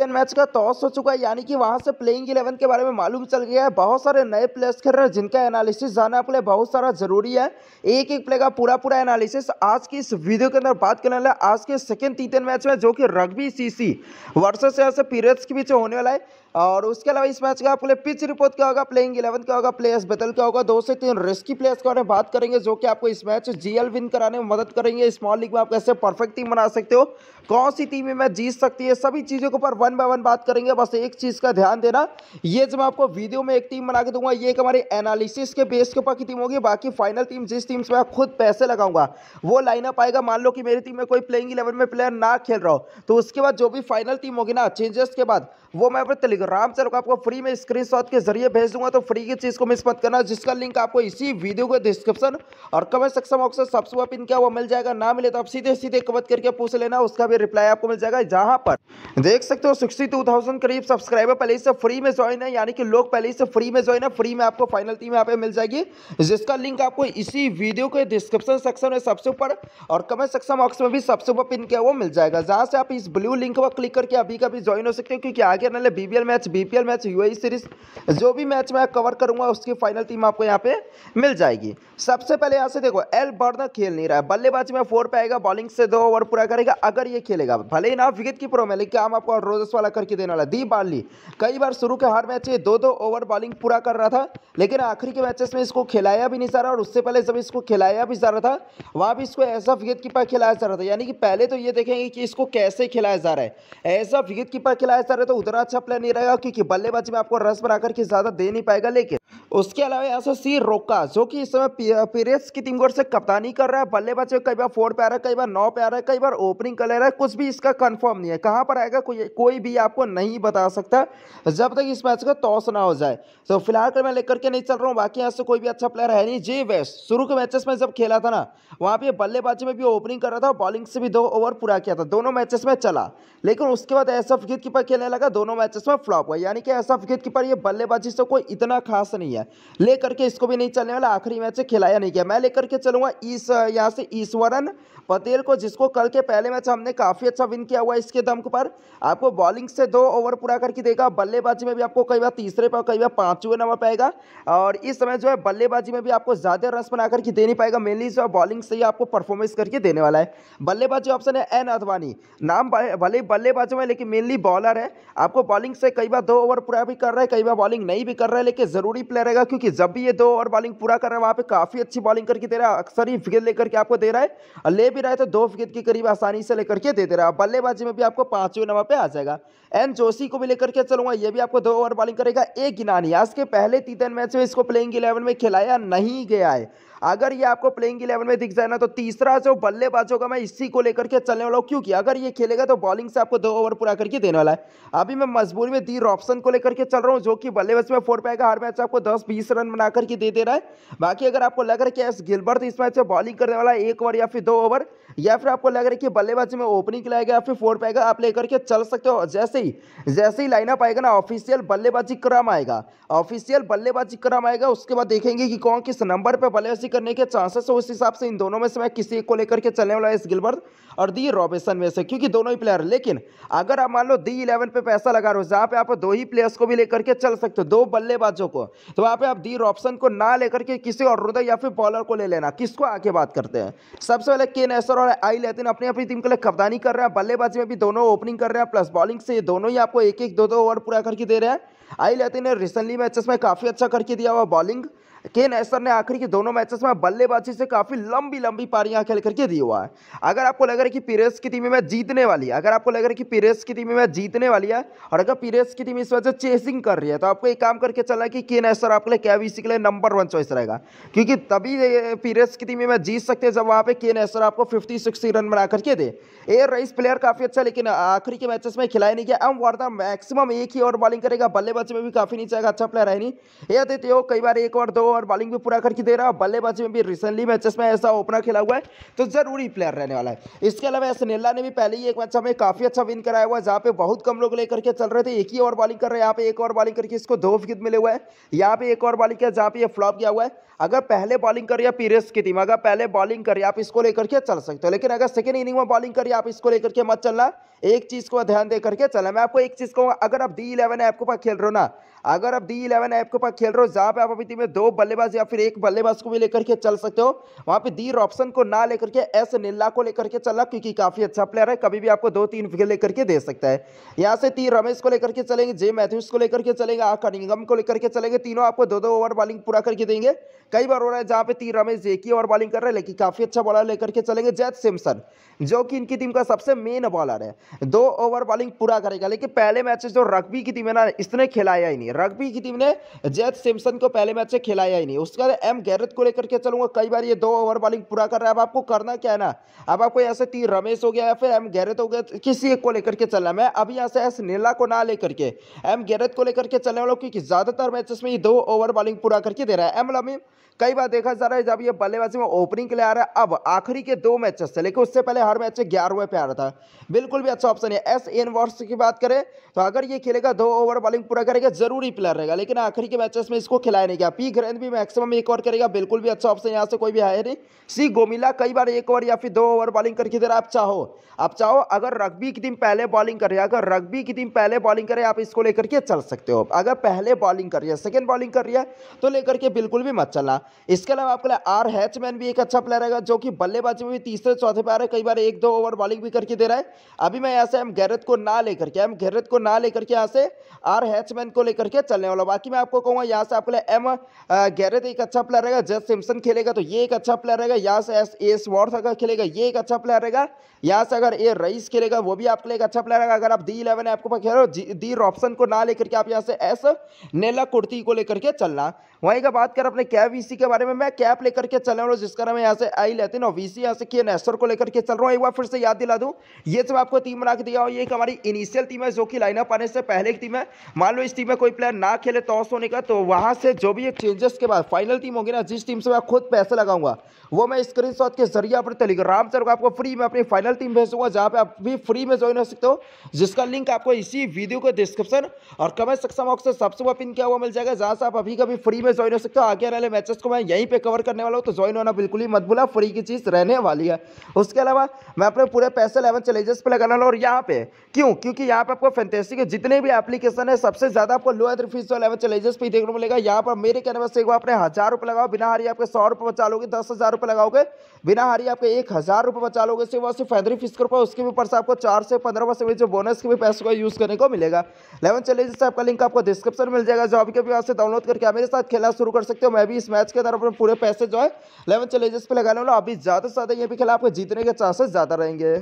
दिन मैच का टॉस हो चुका है यानी कि वहां से प्लेइंग इलेवन के बारे में मालूम चल गया है बहुत सारे नए प्लेयर्स खेल रहे हैं जिनका एनालिसिस जाना आपके लिए बहुत सारा जरूरी है एक एक प्लेयर का पूरा पूरा एनालिसिस आज की इस वीडियो के अंदर बात करने वाला है आज के सेकेंड टी मैच में जो कि रग्बी सी सी वर्सेस यहाँ पीरियड्स के बीच होने वाला है और उसके अलावा इस मैच का आपके लिए पिच रिपोर्ट क्या होगा प्लेइंग इलेवन क्या होगा प्लेयर्स बदल क्या होगा दो से तीन रिस्की प्लेयर्स के बारे में बात करेंगे जो कि आपको इस मैच जीएल विन कराने में मदद करेंगे स्मॉल लीग में आप कैसे परफेक्ट टीम बना सकते हो कौन सी टीम में मैच जीत सकती है सभी चीज़ों के ऊपर वन बाय वन बात करेंगे बस एक चीज़ का ध्यान देना ये जो मैं आपको वीडियो में एक टीम बना के दूंगा ये एक हमारी एनालिसिस के बेस के ऊपर की टीम होगी बाकी फाइनल टीम जिस टीम से मैं खुद पैसे लगाऊंगा वो लाइनअप आएगा मान लो कि मेरी टीम में कोई प्लेइंग इलेवन में प्लेयर ना खेल रहा हो तो उसके बाद जो भी फाइनल टीम होगी ना चेंजेस के बाद वो मैं अपने टेलीग्राम से आपको फ्री में स्क्रीन के जरिए भेज दूंगा तो फ्री की चीज़ को मिस मत करना जिसका लिंक आपको इसी वीडियो के डिस्क्रिप्शन और कमेंट सेक्शन बॉक्स में सबसे पिन क्या वो मिल जाएगा ना मिले तो आप सीधे सीधे कमेंट करके पूछ लेना उसका भी रिप्लाई आपको मिल जाएगा जहां पर देख सकते हो 62,000 करीब सब्सक्राइबर पहले से फ्री में ज्वाइन है यानी कि लोग पहले से फ्री में ज्वाइन है फ्री में आपको फाइनल टीम यहाँ पे मिल जाएगी जिसका लिंक आपको इसी वीडियो के डिस्क्रिप्शन सेक्शन में सबसे ऊपर और कमेंट सेक्शन बॉक्स में भी सबसे ऊपर पिन किया वो मिल जाएगा जहाँ से आप इस ब्लू लिंक पर क्लिक करके अभी का भी ज्वाइन हो सकते हो क्योंकि आगे आने वाले BBL match BPL match UAE series जो भी मैच मैं कवर करूंगा उसकी फाइनल टीम आपको यहाँ पे मिल जाएगी सबसे पहले यहाँ से देखो एल बर्नर खेल नहीं रहा है बल्लेबाजी में फोर पे आएगा बॉलिंग से दो ओवर पूरा करेगा अगर ये खेलेगा भले ही ना विकेट कीपर हो मैं लेकिन काम आपको जबरदस्त वाला करके देने वाला दी बाली कई बार शुरू के हर मैच ये दो दो ओवर बॉलिंग पूरा कर रहा था लेकिन आखिरी के मैचेस में इसको खिलाया भी नहीं जा रहा और उससे पहले जब इसको खिलाया भी जा रहा था वहाँ भी इसको ऐसा विकेट कीपर खिलाया जा रहा था यानी कि पहले तो ये देखेंगे कि इसको कैसे खिलाया जा रहा है ऐसा विकेट कीपर खिलाया जा रहा है तो उतना अच्छा प्लेयर नहीं रहेगा क्योंकि बल्लेबाजी में आपको रस बना करके ज़्यादा दे नहीं पाएगा लेकिन उसके अलावा यहाँ से सी रोका जो कि इस समय पीरियड्स की टीम की से कप्तानी कर रहा है बल्लेबाज में कई बार फोर पे आ रहा है कई बार नौ पे आ रहा है कई बार ओपनिंग कर ले रहा है कुछ भी इसका कंफर्म नहीं है कहाँ पर आएगा कोई कोई भी आपको नहीं बता सकता जब तक इस मैच का टॉस ना हो जाए तो फिलहाल कर मैं लेकर के नहीं चल रहा हूँ बाकी यहाँ से कोई भी अच्छा प्लेयर है नहीं जी वेस्ट शुरू के मैचेस में जब खेला था ना वहाँ पे बल्लेबाजी में भी ओपनिंग कर रहा था बॉलिंग से भी दो ओवर पूरा किया था दोनों मैचेस में चला लेकिन उसके बाद ऐसा गिद कीपर खेलने लगा दोनों मैचेस में फ्लॉप हुआ यानी कि ऐसा गिद कीपर ये बल्लेबाजी से कोई इतना खास नहीं है लेकर के इसको भी नहीं चलने वाला आखिरी मैच खिलाया नहीं गया मैं लेकर के चलूंगा इस यहाँ से ईश्वरन पटेल को जिसको कल के पहले मैच हमने काफ़ी अच्छा विन किया हुआ इसके दम पर आपको बॉलिंग से दो ओवर पूरा करके देगा बल्लेबाजी में भी आपको कई बार तीसरे पर कई बार पाँचवें नंबर पाएगा और इस समय जो है बल्लेबाजी में भी आपको ज़्यादा रन बना करके दे नहीं पाएगा मेनली जो बॉलिंग से ही आपको परफॉर्मेंस करके देने वाला है बल्लेबाजी ऑप्शन है एन अडवाणी नाम भले बल्लेबाजी में लेकिन मेनली बॉलर है आपको बॉलिंग से कई बार दो ओवर पूरा भी कर रहा है कई बार बॉलिंग नहीं भी कर रहा है लेकिन ज़रूरी प्लेयर रहेगा क्योंकि जब भी ये दो और बॉलिंग पूरा कर रहा है वहाँ पे काफ़ी अच्छी बॉलिंग करके दे रहा है अक्सर ही विकेट लेकर के आपको दे रहा है और ले भी रहा है तो दो विकेट के करीब आसानी से लेकर के दे दे रहा है बल्लेबाजी में भी आपको पाँचवें नंबर पर आ जाएगा एन जोशी को भी लेकर के चलूंगा ये भी आपको दो ओवर बॉलिंग करेगा एक गिनानी आज के पहले तीन मैच में इसको प्लेइंग इलेवन में खिलाया नहीं गया है अगर ये आपको प्लेइंग इलेवन में दिख जाए ना तो तीसरा जो बल्लेबाज होगा मैं इसी को लेकर के चलने वाला हूँ क्योंकि अगर ये खेलेगा तो बॉलिंग से आपको दो ओवर पूरा करके देने वाला है अभी मैं मजबूरी में दी ऑप्शन को लेकर के चल रहा हूँ जो कि बल्लेबाज में फोर पाएगा हर मैच आपको दस बीस रन बना करके दे दे रहा है बाकी अगर आपको लग रहा है कि एस गिलबर्थ इस मैच में बॉलिंग करने वाला है एक ओवर या फिर दो ओवर या फिर आपको लग रहा है कि बल्लेबाजी में ओपनिंग के लाएगा या फिर फोर पाएगा आप लेकर के चल सकते हो जैसे ही जैसे ही लाइनअप आएगा ना ऑफिशियल बल्लेबाजी क्रम आएगा ऑफिशियल बल्लेबाजी क्रम आएगा उसके बाद देखेंगे कि कौन किस नंबर पर बल्लेबाजी करने के चांसेस हो उस हिसाब से इन दोनों में से मैं किसी को लेकर के चलने वाला है इस गिलबर्ट और दी रॉबेसन में से क्योंकि दोनों ही प्लेयर लेकिन अगर आप मान लो दी इलेवन पे पैसा लगा रहे हो जहाँ पे आप दो ही प्लेयर्स को भी लेकर के चल सकते हो दो बल्लेबाजों को तो वहाँ पे आप दी रॉबसन को ना लेकर के किसी और या फिर बॉलर को ले लेना किसको आके बात करते हैं सबसे पहले केन एसर और और आई लेते हैं अपनी अपनी टीम के लिए कप्तानी कर रहे हैं बल्लेबाजी में भी दोनों ओपनिंग कर रहे हैं प्लस बॉलिंग से दोनों ही आपको एक एक दो दो ओवर पूरा करके दे रहे हैं आई लेते रिसेंटली मैचेस में काफ़ी अच्छा करके दिया हुआ बॉलिंग केन एसर ने आखिरी के दोनों मैचेस में बल्लेबाजी से काफ़ी लंबी लंबी पारियां खेल करके दी हुआ है अगर आपको लग रहा है कि पीरेस की टीम में जीतने वाली है अगर आपको लग रहा है कि पीरेस की टीम में जीतने वाली है और अगर पीरेस की टीम इस वजह चेसिंग कर रही है तो आपको एक काम करके चला कि केन एसर आपके लिए कैवीसी के लिए नंबर वन चॉइस रहेगा क्योंकि तभी पीरेस की टीम में जीत सकते हैं जब वहाँ पे केन एसर आपको फिफ्टी सिक्सटी रन बना करके दे एयर राइस प्लेयर काफ़ी अच्छा लेकिन आखिरी के मैचेस में खिलाया नहीं गया एम वार्ता मैक्सिमम एक ही और बॉलिंग करेगा बल्लेबाजी में भी काफ़ी नीचे आएगा अच्छा प्लेयर है नहीं यह देते हो कई बार एक और दो और बॉलिंग भी पूरा करके दे रहा है बल्लेबाजी में भी रिसेंटली मैचेस में ऐसा ओपनर खेला हुआ है तो जरूरी प्लेयर रहने वाला है इसके अलावा एस नेल्ला ने भी पहले ही एक मैच हमें काफ़ी अच्छा विन कराया हुआ है जहाँ पे बहुत कम लोग लेकर के चल रहे थे एक ही ओवर बॉलिंग कर रहे हैं यहाँ पे एक ओवर बॉलिंग करके इसको दो विकेट मिले हुए हैं यहाँ पे एक और बॉलिंग किया जहाँ पे फ्लॉप किया हुआ है अगर पहले बॉलिंग करिए पीरियस की टीम अगर पहले बॉलिंग करिए आप इसको लेकर के चल सकते हो लेकिन अगर सेकेंड इनिंग में बॉलिंग करिए आप इसको लेकर के मत चलना एक चीज़ को ध्यान देकर के चलना मैं आपको एक चीज़ कहूँगा अगर आप डी इलेवन ऐप के पास खेल रहे हो ना अगर आप डी इलेवन ऐप के पास खेल रहे हो जहाँ पे आप अभी टीम में दो बल्लेबाज या फिर एक बल्लेबाज को भी लेकर के चल सकते हो वहां पे दीर ऑप्शन को ना लेकर के एस निल्ला को लेकर के चला क्योंकि काफी अच्छा प्लेयर है कभी भी आपको दो तीन विकेट लेकर के दे सकता है यहाँ से तीन रमेश को लेकर के चलेंगे जे मैथ्यूस को लेकर के चलेंगे आ कनिंगम को लेकर के चलेंगे तीनों आपको दो दो ओवर बॉलिंग पूरा करके देंगे कई बार हो रहा है जहाँ पे तीन रमेश एक ही ओवर बॉलिंग कर रहे हैं लेकिन काफी अच्छा बॉलर लेकर के चलेंगे जैत सिम्सन जो कि इनकी टीम का सबसे मेन बॉलर है दो ओवर बॉलिंग पूरा करेगा लेकिन पहले मैच जो रग्बी की टीम है ना इसने खिलाया ही नहीं रग्बी की टीम ने जैत सिम्सन को पहले मैच से खिलाया आया ही नहीं उसके बाद एम गैरत को लेकर के चलूंगा कई बार ये दो ओवर बॉलिंग पूरा कर रहा है अब आपको करना क्या है ना अब आपको यहाँ से तीन रमेश हो गया या फिर एम गैरत हो गया तो किसी एक को लेकर के चलना मैं अभी यहाँ से एस नीला को ना लेकर के एम गैरत को लेकर के चलने वालों क्योंकि ज़्यादातर मैचेस में ये दो ओवर बॉलिंग पूरा करके दे रहा है एम लमीम कई बार देखा जा रहा है जब ये बल्लेबाजी में ओपनिंग के लिए आ रहा है अब आखिरी के दो मैचेस थे लेकिन उससे पहले हर मैच ग्यारहवें पे आ रहा था बिल्कुल भी अच्छा ऑप्शन है एस एन वर्ष की बात करें तो अगर ये खेलेगा दो ओवर बॉलिंग पूरा करेगा जरूरी प्लेयर रहेगा लेकिन आखिरी के मैचेस में इसको खिलाया नहीं गया पी ग्रेन बैट्समैन भी मैक्सिमम एक ओवर करेगा बिल्कुल भी अच्छा ऑप्शन यहाँ से कोई भी है नहीं सी गोमिला कई बार एक ओवर या फिर दो ओवर बॉलिंग करके दे आप चाहो आप चाहो अगर रग्बी की दिन पहले बॉलिंग कर रहे अगर रग्बी की दिन पहले बॉलिंग करे आप इसको लेकर के चल सकते हो अगर पहले बॉलिंग कर रही है सेकेंड बॉलिंग कर रही है तो लेकर के बिल्कुल भी मत चलना इसके अलावा आपके लिए आर हैचमैन भी एक अच्छा प्लेयर रहेगा जो कि बल्लेबाजी में भी तीसरे चौथे पर आ रहा है कई बार एक दो ओवर बॉलिंग भी करके दे रहा है अभी मैं यहाँ से एम गैरत को ना लेकर के एम गैरत को ना लेकर के यहाँ से आर हैचमैन को लेकर के चलने वाला बाकी मैं आपको कहूँगा यहाँ से आपके लिए एम गैरेथ एक अच्छा प्लेयर रहेगा जस सिम्सन खेलेगा तो ये एक अच्छा प्लेयर रहेगा यहाँ से एस एस वॉर्स अगर खेलेगा ये एक अच्छा प्लेयर रहेगा यहाँ से अगर ए रईस खेलेगा वो भी आपके लिए एक अच्छा प्लेयर रहेगा अगर आप डी इलेवन आपको खेल रहे हो डी रॉप्सन को ना लेकर के आप यहाँ से एस नेला कुर्ती को लेकर के चलना वहीं का बात कर अपने कैप वीसी के बारे में मैं कैप लेकर के चल रहा हूँ जिसका नाम यहाँ से आई लेते और वीसी यहाँ से किए नेस्टर को लेकर के चल रहा हूँ एक बार फिर से याद दिला दूँ ये सब आपको टीम बना के दिया हो ये एक हमारी इनिशियल टीम है जो कि लाइनअप आने से पहले की टीम है मान लो इस टीम में कोई प्लेयर ना खेले टॉस होने का तो वहाँ से जो भी एक चेंजेस इसके बाद फाइनल टीम होगी ना जिस टीम से मैं खुद पैसे लगाऊंगा वो मैं स्क्रीन शॉट के जरिए अपने टेलीग्राम से आपको फ्री में अपनी फाइनल टीम भेजूंगा जहाँ पे आप भी फ्री में ज्वाइन हो सकते हो जिसका लिंक आपको इसी वीडियो के डिस्क्रिप्शन और कमेंट सेक्शन बॉक्स से सबसे वो पिन किया हुआ मिल जाएगा जहाँ से आप अभी कभी फ्री में ज्वाइन हो सकते हो आगे आने वाले मैचेस को मैं यहीं पर कवर करने वाला हूँ तो ज्वाइन होना बिल्कुल ही मत भूला फ्री की चीज़ रहने वाली है उसके अलावा मैं अपने पूरे पैसे लेवन चैलेंजेस पर लगाने वाला और यहाँ पे क्यों क्योंकि यहाँ पर आपको फैंटेसी के जितने भी एप्लीकेशन है सबसे ज़्यादा आपको लोअर फीस वाले चैलेंजेस पर देखने को मिलेगा यहाँ पर मेरे कैनवस से को आपने हज़ार रुपये लगाओ बिना हारी आपके सौ रुपये बचा लोगे दस हज़ार रुपये लगाओगे बिना हारी आपके एक हज़ार रुपये बचा लोगे सिर्फ और सिर्फ फैदरी फीस रुपये उसके भी ऊपर से आपको चार से पंद्रह परसेंट जो बोनस के भी पैसे का यूज़ करने को मिलेगा लेवन चलिए जिससे आपका लिंक आपको डिस्क्रिप्शन मिल जाएगा जॉब के भी यहाँ से डाउनलोड करके आप मेरे साथ खेला शुरू कर सकते हो मैं भी इस मैच के अंदर अपने पूरे पैसे जो है इलेवन चैलेंजेस पर लगाने वाला अभी ज़्यादा से ज़्यादा ये भी खेला आपके जीतने के चांसेस ज़्यादा रहेंगे